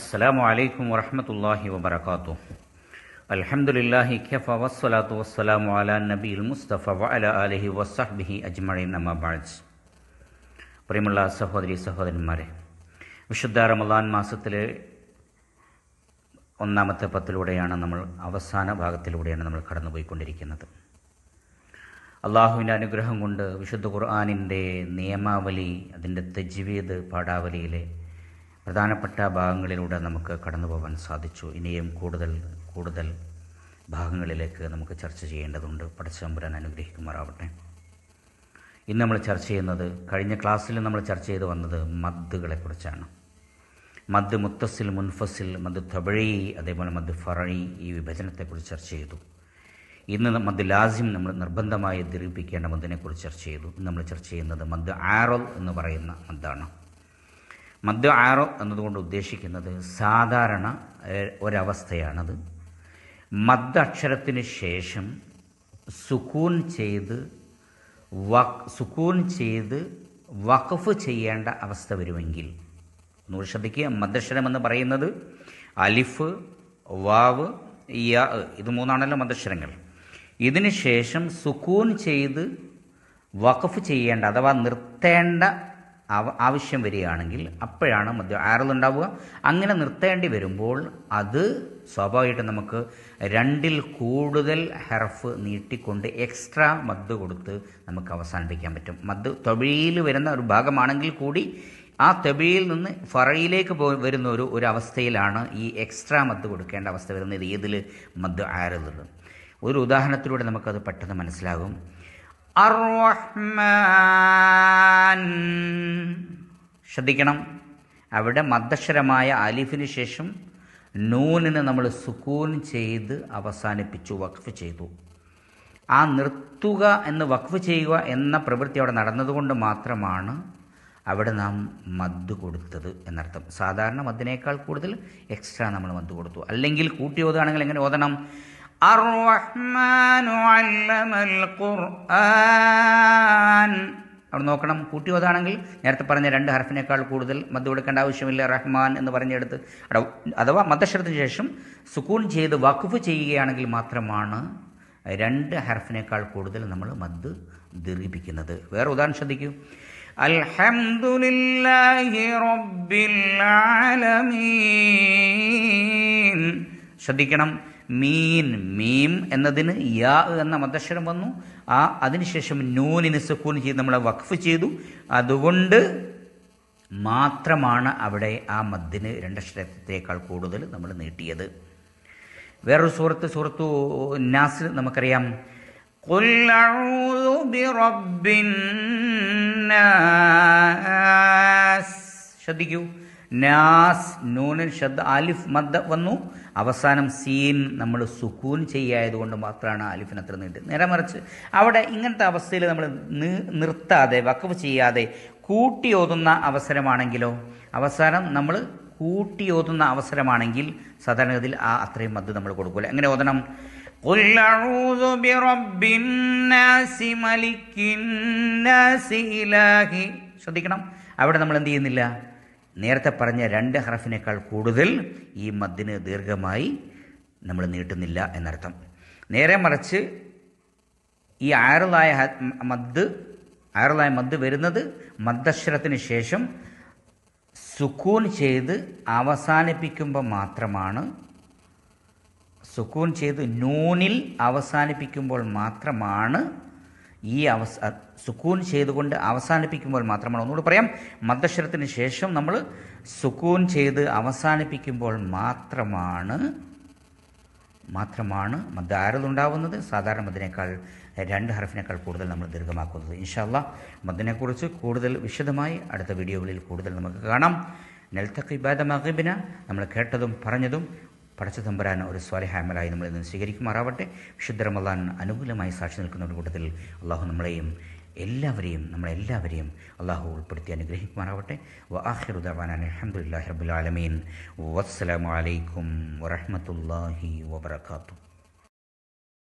السلام عليكم ورحمة الله وبركاته الحمد لله كفى والصلاة والسلام على النبي المصطفى وعلى آله وصحبه أجمعين أما بعد പ്രിയമുള്ള സഹോദരി സഹോദരന്മാരെ വിശുദ്ധ റമദാൻ മാസത്തിലെ ഒന്നാമത്തെ പത്തിലൂടെയാണ് നമ്മൾ അവസാന ഭാഗത്തിലൂടെയാണ് നമ്മൾ കടന്നുപോയിക്കൊണ്ടിരിക്കുന്നത് അള്ളാഹുവിൻ്റെ അനുഗ്രഹം കൊണ്ട് വിശുദ്ധ ഖുർആാനിൻ്റെ നിയമാവലി അതിൻ്റെ തെജ്വീദ് പാഠാവലിയിലെ പ്രധാനപ്പെട്ട ഭാഗങ്ങളിലൂടെ നമുക്ക് കടന്നു പോകാൻ സാധിച്ചു ഇനിയും കൂടുതൽ കൂടുതൽ ഭാഗങ്ങളിലേക്ക് നമുക്ക് ചർച്ച ചെയ്യേണ്ടതുണ്ട് പടച്ചമ്പുരൻ അനുഗ്രഹിക്കുമാറാവട്ടെ ഇന്ന് നമ്മൾ ചർച്ച ചെയ്യുന്നത് കഴിഞ്ഞ ക്ലാസ്സിൽ നമ്മൾ ചർച്ച ചെയ്ത് വന്നത് മദ്ദുകളെക്കുറിച്ചാണ് മദ് മുത്തസിൽ മുൻഫസിൽ മദ് തബഴി അതേപോലെ മദ് ഫറണി ഈ വിഭജനത്തെക്കുറിച്ച് ചർച്ച ചെയ്തു ഇന്ന് മദ് ലാസിം നമ്മൾ നിർബന്ധമായി ദീർഘിപ്പിക്കേണ്ട മദ്ദിനെക്കുറിച്ച് ചർച്ച ചെയ്തു നമ്മൾ ചർച്ച ചെയ്യുന്നത് മദ് ആറൽ എന്ന് പറയുന്ന മദ്ദാണ് മദ്യ ആറോ എന്നതുകൊണ്ട് ഉദ്ദേശിക്കുന്നത് സാധാരണ ഒരവസ്ഥയാണത് മദ്ദ അക്ഷരത്തിന് ശേഷം സുക്കൂൻ ചെയ്ത് സുക്കൂൻ ചെയ്ത് വഖഫ് ചെയ്യേണ്ട അവസ്ഥ വരുമെങ്കിൽ നൂർഷദിക്ക് മദ്ദക്ഷരം എന്ന് പറയുന്നത് അലിഫ് വാവ് യ ഇത് മൂന്നാണല്ലോ മദ്ദക്ഷരങ്ങൾ ഇതിന് ശേഷം സുക്കൂൻ ചെയ്ത് വഖഫ് ചെയ്യേണ്ട അഥവാ നിർത്തേണ്ട ആവശ്യം വരികയാണെങ്കിൽ അപ്പോഴാണ് മദ്യ അയറലുണ്ടാവുക അങ്ങനെ നിർത്തേണ്ടി വരുമ്പോൾ അത് സ്വാഭാവികമായിട്ടും നമുക്ക് രണ്ടിൽ കൂടുതൽ ഹെർഫ് നീട്ടിക്കൊണ്ട് എക്സ്ട്രാ മദ് കൊടുത്ത് നമുക്ക് അവസാനിപ്പിക്കാൻ പറ്റും മദ് തൊഴിയിൽ വരുന്ന ഒരു ഭാഗമാണെങ്കിൽ കൂടി ആ തെബിയിൽ നിന്ന് ഫറയിലേക്ക് പോ വരുന്ന ഒരു ഒരു അവസ്ഥയിലാണ് ഈ എക്സ്ട്രാ മദ് കൊടുക്കേണ്ട അവസ്ഥ വരുന്നത് ഏതിൽ മദ് ആയറിലുള്ളത് ഒരു ഉദാഹരണത്തിലൂടെ നമുക്കത് പെട്ടെന്ന് മനസ്സിലാകും ശ്രദ്ധിക്കണം അവിടെ മദ്ദക്ഷരമായ അലിഫിന് ശേഷം നൂനിന് നമ്മൾ സുക്കൂൻ ചെയ്ത് അവസാനിപ്പിച്ചു വഖഫ് ചെയ്തു ആ നിർത്തുക എന്ന് വഖഫ് ചെയ്യുക എന്ന പ്രവൃത്തി അവിടെ നടന്നതുകൊണ്ട് മാത്രമാണ് അവിടെ നാം മദ് കൊടുത്തത് എന്നർത്ഥം സാധാരണ മദ്ദിനേക്കാൾ കൂടുതൽ എക്സ്ട്രാ നമ്മൾ മദ് കൊടുത്തു അല്ലെങ്കിൽ കൂട്ടി ഓതുകയാണെങ്കിൽ എങ്ങനെ ഓതണം അർവഹ്മാൻ ഖുർആൻ അവിടെ നോക്കണം കൂട്ടിയതാണെങ്കിൽ നേരത്തെ പറഞ്ഞ രണ്ട് ഹർഫിനേക്കാൾ കൂടുതൽ മദ് കൊടുക്കേണ്ട ആവശ്യമില്ല റഹ്മാൻ എന്ന് പറഞ്ഞെടുത്ത് അഥവാ മദ്ദശ്രത്തിന് ശേഷം സുക്കൂൺ ചെയ്ത് വഖഫ് ചെയ്യുകയാണെങ്കിൽ മാത്രമാണ് രണ്ട് ഹർഫിനേക്കാൾ കൂടുതൽ നമ്മൾ മദ് ദീർഘിപ്പിക്കുന്നത് വേറെ ഉദാഹരണം ശ്രദ്ധിക്കൂ അൽഹംദുലില്ലാഹി റബ്ബിൽ ആലമീൻ ശ്രദ്ധിക്കണം മീൻ മീം എന്നതിന് യാ എന്ന മദ്ദക്ഷരം വന്നു ആ അതിനുശേഷം നൂനിന് സുക്കൂൻ ചെയ്ത് നമ്മളെ വഖഫ് ചെയ്തു അതുകൊണ്ട് മാത്രമാണ് അവിടെ ആ മദ്ദിന് രണ്ടക്ഷരത്തേക്കാൾ കൂടുതൽ നമ്മൾ നീട്ടിയത് വേറൊരു സുഹൃത്ത് സൂറത്തു നാസ് നമുക്കറിയാം ശ്രദ്ധിക്കൂ നാസ് നൂനൻ ഷദ് ആലിഫ് മദ്ദ വന്നു അവസാനം സീൻ നമ്മൾ സുക്കൂൻ ചെയ്യായതുകൊണ്ട് മാത്രമാണ് ആലിഫിന് അത്ര നീട്ടി നേരെ മറിച്ച് അവിടെ ഇങ്ങനത്തെ അവസ്ഥയിൽ നമ്മൾ നിർത്താതെ വക്കവ് ചെയ്യാതെ കൂട്ടി ഓതുന്ന അവസരമാണെങ്കിലോ അവസാനം നമ്മൾ കൂട്ടി ഓതുന്ന അവസരമാണെങ്കിൽ സാധാരണഗതിയിൽ ആ അത്രയും മദ് നമ്മൾ കൊടുക്കില്ല എങ്ങനെ ഓതണം ശ്രദ്ധിക്കണം അവിടെ നമ്മൾ എന്ത് ചെയ്യുന്നില്ല നേരത്തെ പറഞ്ഞ രണ്ട് ഹറഫിനേക്കാൾ കൂടുതൽ ഈ മദ്ദിന് ദീർഘമായി നമ്മൾ നീട്ടുന്നില്ല എന്നർത്ഥം നേരെ മറിച്ച് ഈ ആറുലായ മദ് ആറുലായ മദ് വരുന്നത് മദ്ദശ്രത്തിന് ശേഷം സുക്കൂൻ ചെയ്ത് അവസാനിപ്പിക്കുമ്പോൾ മാത്രമാണ് സുക്കൂൻ ചെയ്ത് നൂനിൽ അവസാനിപ്പിക്കുമ്പോൾ മാത്രമാണ് ഈ അവസ സുക്കൂൻ ചെയ്തുകൊണ്ട് അവസാനിപ്പിക്കുമ്പോൾ മാത്രമാണ് ഒന്നുകൂടി പറയാം മദ്ദശ്വരത്തിന് ശേഷം നമ്മൾ സുക്കൂൻ ചെയ്ത് അവസാനിപ്പിക്കുമ്പോൾ മാത്രമാണ് മാത്രമാണ് മദ്ദാരതുണ്ടാവുന്നത് സാധാരണ മദ്ദിനേക്കാൾ രണ്ട് ഹർഫിനേക്കാൾ കൂടുതൽ നമ്മൾ ദീർഘമാക്കുന്നത് ഇൻഷാല്ല മദ്ദിനെക്കുറിച്ച് കൂടുതൽ വിശദമായി അടുത്ത വീഡിയോകളിൽ കൂടുതൽ നമുക്ക് കാണാം നെൽത്തക്ക് ഇബാദ നമ്മൾ കേട്ടതും പറഞ്ഞതും പടച്ച തമ്പരാൻ ഒരു സ്വാലിഹാമലായി നമ്മൾ ഇന്ന് സ്വീകരിക്കുമാറാവട്ടെ വിശുദ്ധ റമദാൻ അനുകൂലമായി സാക്ഷി നിൽക്കുന്ന കൂട്ടത്തിൽ അള്ളാഹു നമ്മളെയും എല്ലാവരെയും നമ്മളെല്ലാവരെയും അള്ളാഹു ഉൾപ്പെടുത്തി അനുഗ്രഹിക്കുമാറാവട്ടെ വാഹിറുദാൻ അലഹമുല്ലാ വസ്സലാമലൈക്കും വറഹമത്തല്ലാഹി വാത്തു